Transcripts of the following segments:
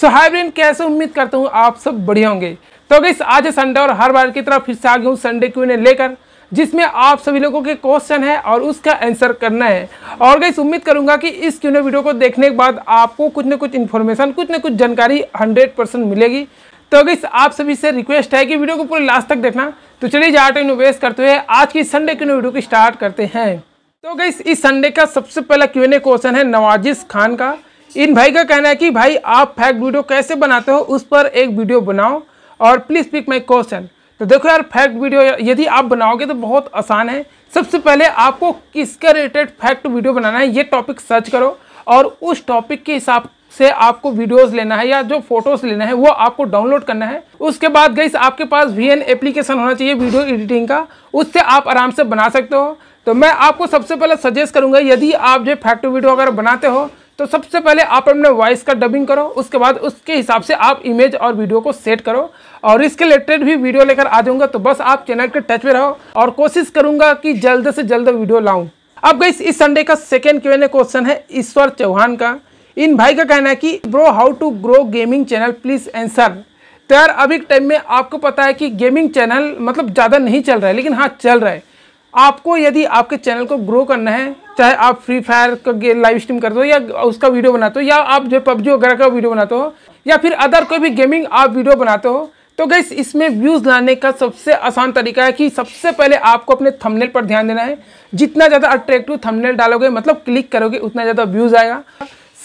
सो high brain कैसे उम्मीद करता हूँ आप सब बढ़िया होंगे तो गई आज है संडे और हर बार की तरह फिर से आ गया हूँ संडे क्यू ने लेकर जिसमें आप सभी लोगों के क्वेश्चन है और उसका आंसर करना है और गई उम्मीद करूंगा कि इस क्यों वीडियो को देखने के बाद आपको कुछ ना कुछ इन्फॉर्मेशन कुछ ना कुछ जानकारी हंड्रेड परसेंट मिलेगी तो अगर आप सभी से रिक्वेस्ट है कि वीडियो को पूरे लास्ट तक देखना तो चलिए जहाँ हैं वेस्ट करते हुए आज की संडे क्यू वीडियो की स्टार्ट करते हैं तो गई इस संडे का सबसे पहला क्यों क्वेश्चन है नवाजिश खान का इन भाई का कहना है कि भाई आप फैक्ट वीडियो कैसे बनाते हो उस पर एक वीडियो बनाओ और प्लीज़ पिक माई क्वेश्चन तो देखो यार फैक्ट वीडियो यदि आप बनाओगे तो बहुत आसान है सबसे पहले आपको किसके रिलेटेड फैक्ट वीडियो बनाना है ये टॉपिक सर्च करो और उस टॉपिक के हिसाब से आपको वीडियोस लेना है या जो फोटोज लेना है वो आपको डाउनलोड करना है उसके बाद गई आपके पास वी एप्लीकेशन होना चाहिए वीडियो एडिटिंग का उससे आप आराम से बना सकते हो तो मैं आपको सबसे पहले सजेस्ट करूंगा यदि आप जो फैक्ट वीडियो अगर बनाते हो तो सबसे पहले आप अपने वॉइस का डबिंग करो उसके बाद उसके हिसाब से आप इमेज और वीडियो को सेट करो और इसके रिलेटेड भी वीडियो लेकर आ जाऊंगा तो बस आप चैनल के टच में रहो और कोशिश करूंगा कि जल्द से जल्द वीडियो लाऊं अब गई इस संडे का सेकेंड क्यों क्वेश्चन है ईश्वर चौहान का इन भाई का कहना है कि bro how to grow gaming channel please answer तो यार अभी टाइम में आपको पता है कि गेमिंग चैनल मतलब ज़्यादा नहीं चल रहा है लेकिन हाँ चल रहा है आपको यदि आपके चैनल को ग्रो करना है चाहे आप फ्री फायर का गेम लाइव स्ट्रीम करते हो या उसका वीडियो बनाते हो या आप जो पबजी वगैरह का वीडियो बनाते हो या फिर अदर कोई भी गेमिंग आप वीडियो बनाते हो तो गैस इसमें व्यूज़ लाने का सबसे आसान तरीका है कि सबसे पहले आपको अपने थंबनेल पर ध्यान देना है जितना ज़्यादा अट्रैक्टिव थंबनेल डालोगे मतलब क्लिक करोगे उतना ज़्यादा व्यूज़ आएगा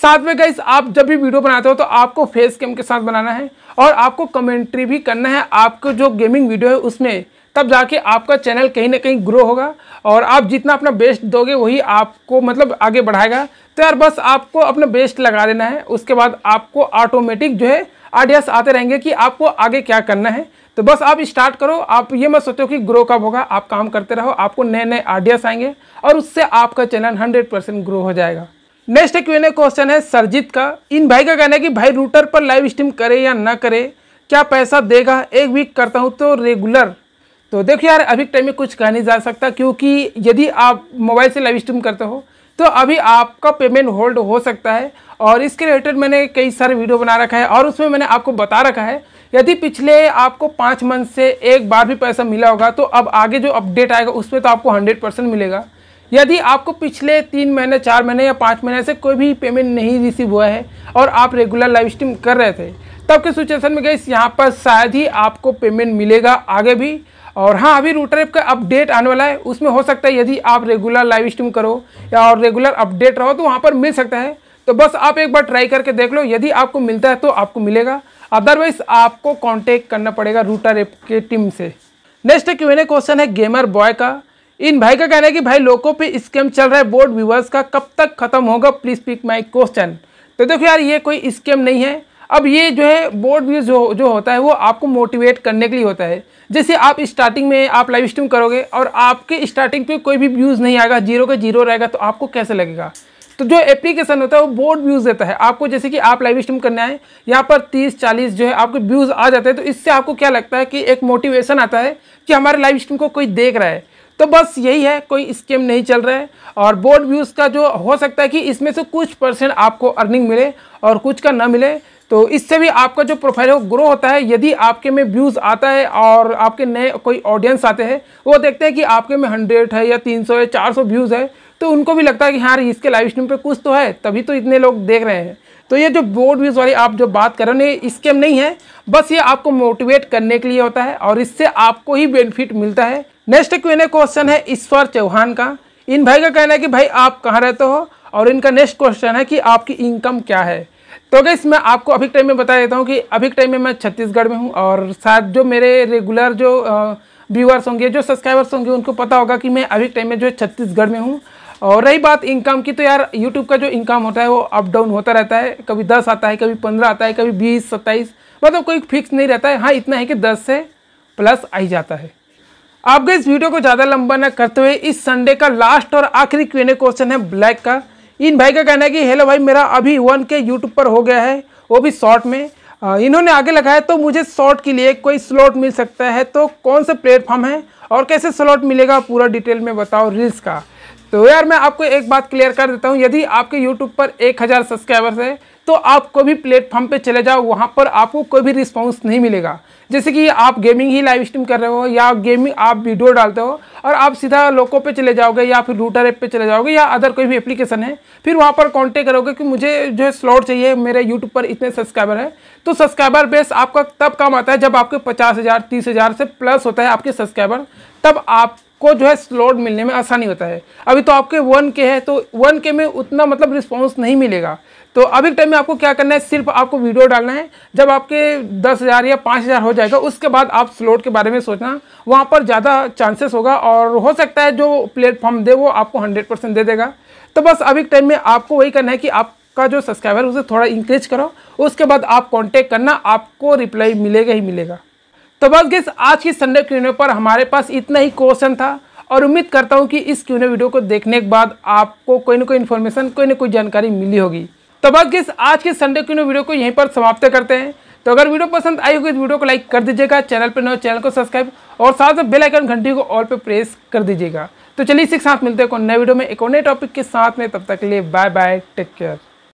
साथ में गैस आप जब भी वीडियो बनाते हो तो आपको फेस कैम के साथ बनाना है और आपको कमेंट्री भी करना है आपको जो गेमिंग वीडियो है उसमें तब जाके आपका चैनल कहीं ना कहीं ग्रो होगा और आप जितना अपना बेस्ट दोगे वही आपको मतलब आगे बढ़ाएगा तो यार बस आपको अपना बेस्ट लगा देना है उसके बाद आपको ऑटोमेटिक जो है आइडियाज़ आते रहेंगे कि आपको आगे क्या करना है तो बस आप स्टार्ट करो आप ये मत सोचो कि ग्रो कब होगा आप काम करते रहो आपको नए नए आइडियाज़ आएंगे और उससे आपका चैनल हंड्रेड परसेंट ग्रो हो जाएगा नेक्स्ट क्वेश्चन क्वेश्चन है सरजीत का इन भाई का कहना है कि भाई रूटर पर लाइव स्ट्रीम करे या ना करे क्या पैसा देगा एक वीक करता हूँ तो रेगुलर तो देखो यार अभी टाइम में कुछ कहा नहीं जा सकता क्योंकि यदि आप मोबाइल से लाइव स्ट्रीम करते हो तो अभी आपका पेमेंट होल्ड हो सकता है और इसके रिलेटेड मैंने कई सारे वीडियो बना रखा है और उसमें मैंने आपको बता रखा है यदि पिछले आपको पाँच मंथ से एक बार भी पैसा मिला होगा तो अब आगे जो अपडेट आएगा उसमें तो आपको हंड्रेड परसेंट मिलेगा यदि आपको पिछले तीन महीने चार महीने या पाँच महीने से कोई भी पेमेंट नहीं रिसीव हुआ है और आप रेगुलर लाइव स्ट्रीम कर रहे थे तब के सिचुएशन में गई यहाँ पर शायद ही आपको पेमेंट मिलेगा आगे भी और हाँ अभी रूटर ऐप का अपडेट आने वाला है उसमें हो सकता है यदि आप रेगुलर लाइव स्ट्रीम करो या और रेगुलर अपडेट रहो तो वहाँ पर मिल सकता है तो बस आप एक बार ट्राई करके देख लो यदि आपको मिलता है तो आपको मिलेगा अदरवाइज आपको कॉन्टेक्ट करना पड़ेगा रूटर ऐप के टीम से नेक्स्ट क्वेने क्वेश्चन है गेमर बॉय का इन भाई का कहना है कि भाई लोगों पे स्कैम चल रहा है बोर्ड व्यूवर्स का कब तक खत्म होगा प्लीज़ पिक माई क्वेश्चन तो देखो यार ये कोई स्कैम नहीं है अब ये जो है बोर्ड व्यूज़ जो जो होता है वो आपको मोटिवेट करने के लिए होता है जैसे आप स्टार्टिंग में आप लाइव स्ट्रीम करोगे और आपके स्टार्टिंग पे कोई भी व्यूज़ नहीं आएगा जीरो का जीरो रहेगा तो आपको कैसे लगेगा तो जो एप्लीकेशन होता है वो बोर्ड व्यूज़ देता है आपको जैसे कि आप लाइव स्ट्रीम करने आए यहाँ पर तीस चालीस जो है आपके व्यूज़ आ जाते हैं तो इससे आपको क्या लगता है कि एक मोटिवेशन आता है कि हमारे लाइव स्ट्रीम को कोई देख रहा है तो बस यही है कोई स्कीम नहीं चल रहा है और बोर्ड व्यूज़ का जो हो सकता है कि इसमें से कुछ परसेंट आपको अर्निंग मिले और कुछ का ना मिले तो इससे भी आपका जो प्रोफाइल है वो ग्रो होता है यदि आपके में व्यूज़ आता है और आपके नए कोई ऑडियंस आते हैं वो देखते हैं कि आपके में हंड्रेड है या तीन सौ है चार सौ व्यूज़ है तो उनको भी लगता है कि हाँ इसके लाइव स्ट्रीम पर कुछ तो है तभी तो इतने लोग देख रहे हैं तो ये जो बोर्ड व्यूज़ वाली आप जो बात कर रहे हो स्केम नहीं है बस ये आपको मोटिवेट करने के लिए होता है और इससे आपको ही बेनिफिट मिलता है नेक्स्ट क्यों क्वेश्चन है ईश्वर चौहान का इन भाई का कहना है कि भाई आप कहाँ रहते हो और इनका नेक्स्ट क्वेश्चन है कि आपकी इनकम क्या है तो अगर मैं आपको अभी टाइम में बता देता हूँ कि अभी टाइम में मैं छत्तीसगढ़ में हूँ और साथ जो मेरे रेगुलर जो व्यूअर्स होंगे जो सब्सक्राइबर्स होंगे उनको पता होगा कि मैं अभी टाइम में जो छत्तीसगढ़ में हूँ और रही बात इनकम की तो यार यूट्यूब का जो इनकम होता है वो अप डाउन होता रहता है कभी दस आता है कभी पंद्रह आता है कभी बीस सत्ताईस मतलब कोई फिक्स नहीं रहता है हाँ इतना है कि दस से प्लस आई जाता है आपके इस वीडियो को ज़्यादा लंबा ना करते हुए इस संडे का लास्ट और आखिरी क्वेने क्वेश्चन है ब्लैक का इन भाई का कहना है कि हेलो भाई मेरा अभी वन के यूट्यूब पर हो गया है वो भी शॉर्ट में इन्होंने आगे लगाया है तो मुझे शॉर्ट के लिए कोई स्लॉट मिल सकता है तो कौन सा प्लेटफॉर्म है और कैसे स्लॉट मिलेगा पूरा डिटेल में बताओ रील्स का तो यार मैं आपको एक बात क्लियर कर देता हूँ यदि आपके यूट्यूब पर एक हज़ार सब्सक्राइबर्स है तो आप कोई भी प्लेटफॉर्म पे चले जाओ वहाँ पर आपको कोई भी रिस्पांस नहीं मिलेगा जैसे कि आप गेमिंग ही लाइव स्ट्रीम कर रहे हो या गेमिंग आप वीडियो डालते हो और आप सीधा लोको पे चले जाओगे या फिर रूटर ऐप पे चले जाओगे या अदर कोई भी एप्लीकेशन है फिर वहाँ पर कॉन्टेक्ट करोगे कि मुझे जो है स्लॉट चाहिए मेरे यूट्यूब पर इतने सब्सक्राइबर है तो सब्सक्राइबर बेस आपका तब काम आता है जब आपके पचास हज़ार तीस हज़ार से प्लस होता है आपके सब्सक्राइबर तब आप को जो है स्लॉट मिलने में आसानी होता है अभी तो आपके वन के है तो वन के में उतना मतलब रिस्पॉन्स नहीं मिलेगा तो अभी के टाइम में आपको क्या करना है सिर्फ आपको वीडियो डालना है जब आपके दस हज़ार या पाँच हज़ार हो जाएगा उसके बाद आप स्लॉट के बारे में सोचना वहाँ पर ज़्यादा चांसेस होगा और हो सकता है जो प्लेटफॉर्म दे वो आपको हंड्रेड परसेंट दे देगा तो बस अभी के टाइम में आपको वही करना है कि आप का जो सब्सक्राइबर उसे थोड़ा इंक्रीज करो उसके बाद आप कांटेक्ट करना आपको रिप्लाई मिलेगा ही मिलेगा तो बस गैस आज की संडे क्यूनो पर हमारे पास इतना ही क्वेश्चन था और उम्मीद करता हूँ कि इस क्यूनो वीडियो को देखने के बाद आपको कोई ना कोई इन्फॉर्मेशन कोई ना कोई जानकारी मिली होगी तो बस गैस आज के संडे क्यूनो वीडियो को यहीं पर समाप्त करते हैं तो अगर वीडियो पसंद आई होगी तो वीडियो को लाइक कर दीजिएगा चैनल पर नए चैनल को सब्सक्राइब और साथ में बेल आइकन घंटी को ऑल पर प्रेस कर दीजिएगा तो चलिए इसी के साथ मिलते हैं नए वीडियो में एक और नए टॉपिक के साथ में तब तक के लिए बाय बाय टेक केयर